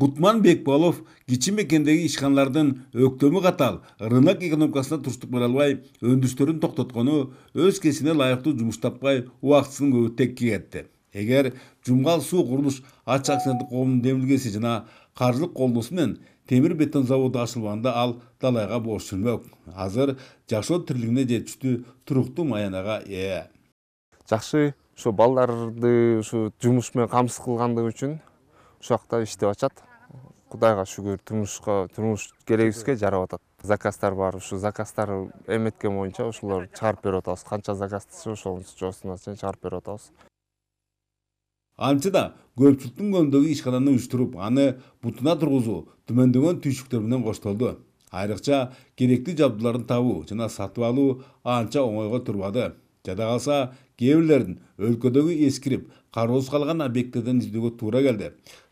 бутман бекболов кичи мекендеги ишканалардын өктөмү катаал рынок экономикасына туруштук бере албай өндүрүштөрүн токтоткону өз кесибине ылайыктуу жумуш таппай убактысын көбү текке кетти эгер жумгал суу курулуш ачык акционердик коомунун демилгеси жана каржылык колдоосу менен темир бетон заводу ачылбаганда ал далайга бош жүрмөк азыр жашоо тирлигине жетиштүү туруктуу маянага ээ жакшы ушу балдарды ушу жумуш менен камсыз кылгандыгы үчүн ушул жакта иштеп атышат кудайга шүгүр турмушка турмуш керегибизге жарап атат заказдар бар ушу заказдар эметкен боюнча ошолорду чыгарып берип атабыз канча заказ түшсе ошонсуна чейин чыгарып берип атабыз антсе көпчүлүктүн көңүлүндөгү ишкананы уюштуруп аны бутуна тургузуу түмөндөгөн түйшүктөр менен коштолду айрыкча керектүү жабдууларды табуу жана сатып алуу анча оңойго турбады жада калса кээ бирлерин өлкөдөгү эскирип кароосуз калган объекттерден издөөгө туура келди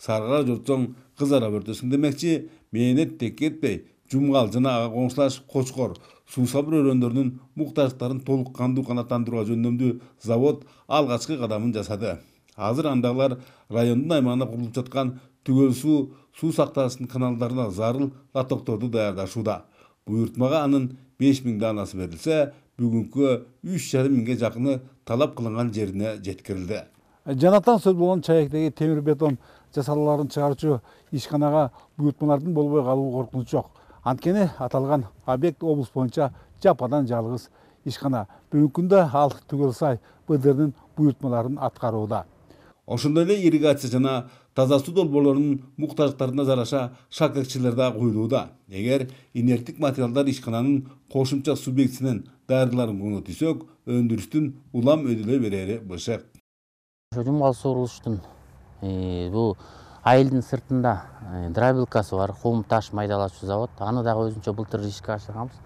сарыгар жортсоң кыз ара өртөсүң демекчи мээнет текке кетпей жумгал жана ага коңшулаш кочкор сабыр өрөөндөрүнүн муктаждыктарын толук кандуу канааттандырууга жөндөмдүү завод алгачкы кадамын жасады азыр андагылар райондун аймагына курулуп жаткан түгөл суу суу сактаасынын каналдарына зарыл лотокторду даярдашууда буйртмага анын беш миң данасы берілсе бүгінгі үш жарым миңге жақыны талап қылынған жеріне жеткірілді жанаттан сөз болған чаектеги темир бетон жасалаларын чыгаруучу ишканага бұйыртмалардың болбой калуу коркунучу жок анткени аталган объект облус боюнча жападан жалгыз ишкана бүгүнкү күндө ал түгөл сай бдрдин буйрутмаларын аткарууда ошондой эле ирригация жана таза суу долбоорлорунун муктаждыктарына жараша шакекчелер да куюлууда эгер инерттик материалдар ишкананын кошумча субъектисинен даярдыларын кууну тийсек өндүрүштүн улам өйдөлөй берери бышык жумгал суурулуштун э, бул айылдын сыртында э, драбилкасы бар кум таш майдалачу завод аны дагы өзүнчө былтыр ишке ашырганбыз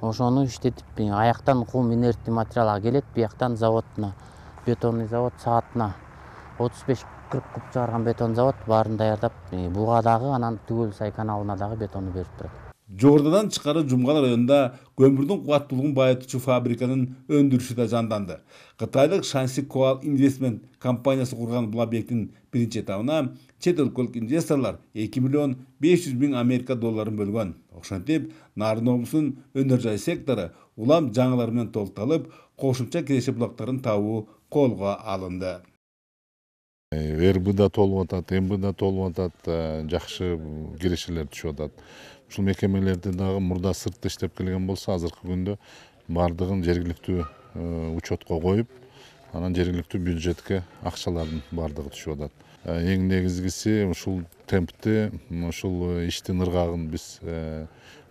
ошону иштетип э, аяктан кум инерттүү материал келет бияктан заводуна бетонный завод саатына отыз беш қырық куб шығарған бетон завод барын даярдап э, дагы анан түгөл сай каналына дагы бетонду берип турат жогорудаган тышкары жумгал районунда көмүрдүн кубаттуулугун байытуучу фабриканын өндүрүшү да жанданды кытайлык шанси коал инвестмент компаниясы курган бул объекттин биринчи этабына чет өлкөлүк инвесторлор эки миллион беш жүз миң америка долларын бөлгөн ошентип нарын облусунун өнөр жай сектору улам жаңылар менен толукталып кошумча киреше булактарын табуу колго алынды Э, рб да толуп атат мб да толуп атат э, жакшы кирешелер түшүп атат ушул мекемелерди дагы мурда сыртта иштеп келген болсо азыркы күндө баардыгын жергиликтүү э, учетко коюп анан жергиликтүү бюджетке акчалардын баардыгы түшүп атат эң негизгиси ушул темпти ушул иштин ыргагын биз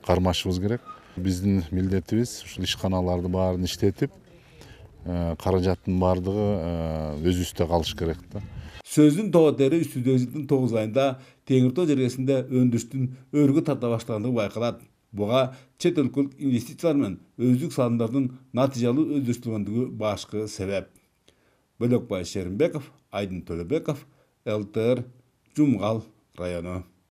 кармашыбыз керек биздин милдетибиз ушул ишканаларды баарын иштетип каражаттын э, баардыгы э, өз үстү қалыш керек да сөздүн тоотери үч жүз жылдын тогуз айында тең тоо жергесинде өндүрүштүн өргү тарта баштагандыгы байкалат буга чет өлкөлүк инвестициялар менен өздүк салымдардын натыйжалуу өздөштүргөндүгү башкы себеп бөлөкбай шеримбеков айдын төлөбеков лтр жумгал району